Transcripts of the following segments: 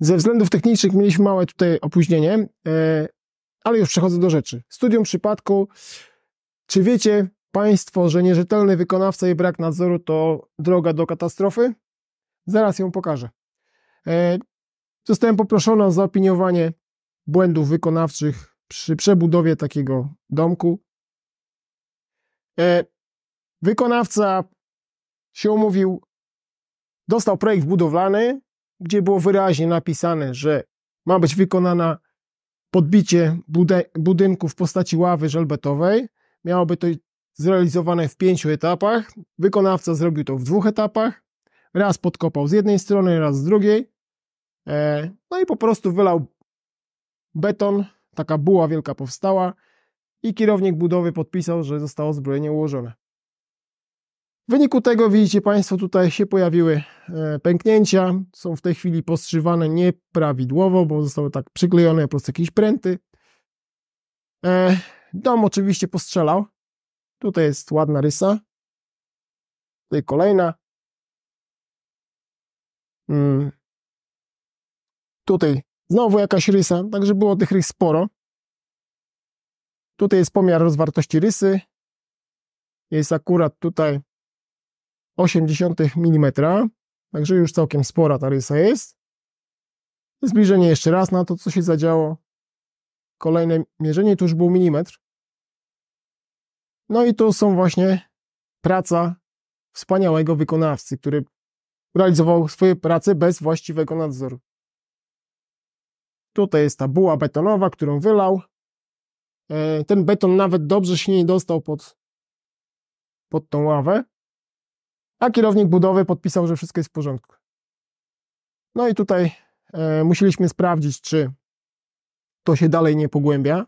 Ze względów technicznych mieliśmy małe tutaj opóźnienie, e, ale już przechodzę do rzeczy. Studium przypadku. Czy wiecie Państwo, że nierzetelny wykonawca i brak nadzoru to droga do katastrofy? Zaraz ją pokażę. E, zostałem poproszony o zaopiniowanie błędów wykonawczych przy przebudowie takiego domku. E, wykonawca się umówił, dostał projekt budowlany, gdzie było wyraźnie napisane, że ma być wykonana podbicie budynku w postaci ławy żelbetowej. Miałoby być to zrealizowane w pięciu etapach. Wykonawca zrobił to w dwóch etapach. Raz podkopał z jednej strony, raz z drugiej. E, no i po prostu wylał beton, taka buła wielka powstała i kierownik budowy podpisał, że zostało zbrojenie ułożone. W wyniku tego widzicie Państwo, tutaj się pojawiły e, pęknięcia, są w tej chwili postrzywane nieprawidłowo, bo zostały tak przyklejone po prostu jakieś pręty. E, dom oczywiście postrzelał. Tutaj jest ładna rysa. Tutaj kolejna. Mm. Tutaj znowu jakaś rysa, także było tych rys sporo. Tutaj jest pomiar rozwartości rysy. Jest akurat tutaj mm, także już całkiem spora ta rysa jest. Zbliżenie jeszcze raz na to, co się zadziało. Kolejne mierzenie tu już był milimetr. No i tu są właśnie praca wspaniałego wykonawcy, który realizował swoje prace bez właściwego nadzoru. Tutaj jest ta buła betonowa, którą wylał. E, ten beton nawet dobrze się nie dostał pod, pod tą ławę a kierownik budowy podpisał, że wszystko jest w porządku. No i tutaj e, musieliśmy sprawdzić, czy to się dalej nie pogłębia.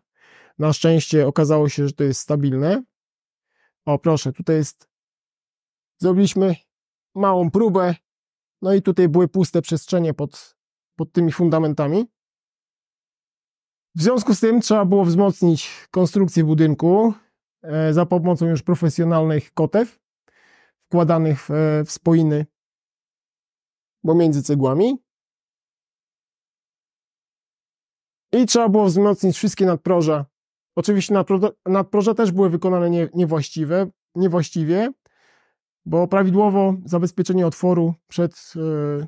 Na szczęście okazało się, że to jest stabilne. O, proszę, tutaj jest. Zrobiliśmy małą próbę, no i tutaj były puste przestrzenie pod, pod tymi fundamentami. W związku z tym trzeba było wzmocnić konstrukcję budynku e, za pomocą już profesjonalnych kotew wkładanych w, w spoiny pomiędzy cegłami. I trzeba było wzmocnić wszystkie nadproża. Oczywiście nadproża, też były wykonane nie, niewłaściwe, niewłaściwie, bo prawidłowo zabezpieczenie otworu przed e,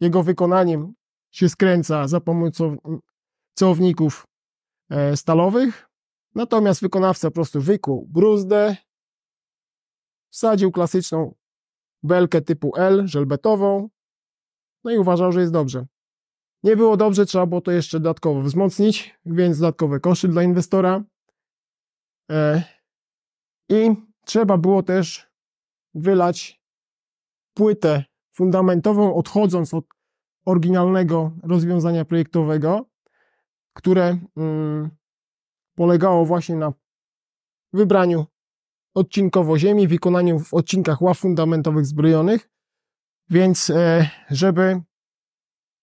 jego wykonaniem się skręca za pomocą celowników e, stalowych. Natomiast wykonawca po prostu wykuł bruzdę, Wsadził klasyczną belkę typu L, żelbetową, no i uważał, że jest dobrze. Nie było dobrze, trzeba było to jeszcze dodatkowo wzmocnić, więc dodatkowe koszty dla inwestora. E, I trzeba było też wylać płytę fundamentową, odchodząc od oryginalnego rozwiązania projektowego, które mm, polegało właśnie na wybraniu odcinkowo ziemi, wykonaniu w odcinkach ław fundamentowych zbrojonych, więc e, żeby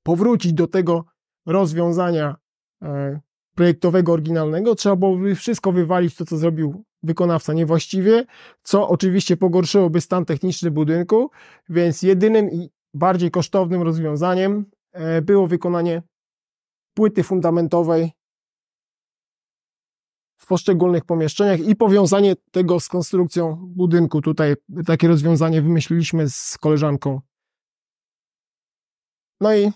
powrócić do tego rozwiązania e, projektowego, oryginalnego, trzeba byłoby wszystko wywalić to, co zrobił wykonawca niewłaściwie, co oczywiście pogorszyłoby stan techniczny budynku, więc jedynym i bardziej kosztownym rozwiązaniem e, było wykonanie płyty fundamentowej w poszczególnych pomieszczeniach i powiązanie tego z konstrukcją budynku. Tutaj takie rozwiązanie wymyśliliśmy z koleżanką. No i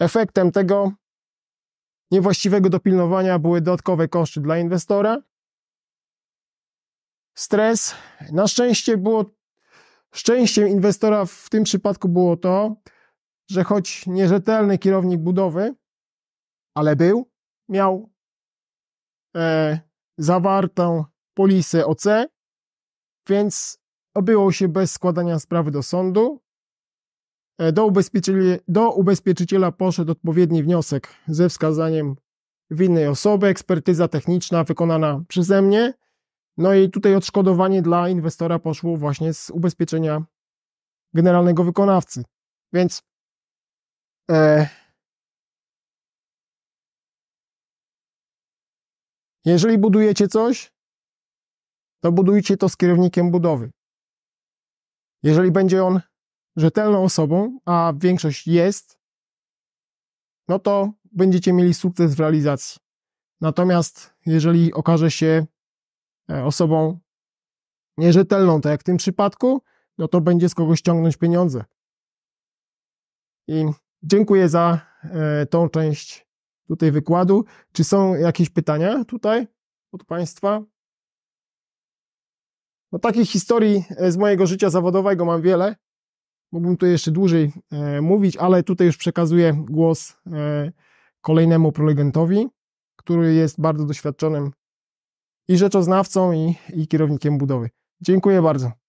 efektem tego niewłaściwego dopilnowania były dodatkowe koszty dla inwestora, stres. Na szczęście było, szczęściem inwestora w tym przypadku było to, że choć nierzetelny kierownik budowy, ale był, miał e, zawartą polisę OC, więc obyło się bez składania sprawy do sądu. E, do, ubezpieczycieli, do ubezpieczyciela poszedł odpowiedni wniosek ze wskazaniem winnej osoby, ekspertyza techniczna wykonana przeze mnie. No i tutaj odszkodowanie dla inwestora poszło właśnie z ubezpieczenia generalnego wykonawcy. Więc e, Jeżeli budujecie coś, to budujcie to z kierownikiem budowy. Jeżeli będzie on rzetelną osobą, a większość jest, no to będziecie mieli sukces w realizacji. Natomiast jeżeli okaże się e, osobą nierzetelną, tak jak w tym przypadku, no to będzie z kogoś ciągnąć pieniądze. I dziękuję za e, tą część tutaj wykładu. Czy są jakieś pytania tutaj od Państwa? No takich historii e, z mojego życia zawodowego mam wiele. Mógłbym tu jeszcze dłużej e, mówić, ale tutaj już przekazuję głos e, kolejnemu prelegentowi, który jest bardzo doświadczonym i rzeczoznawcą, i, i kierownikiem budowy. Dziękuję bardzo.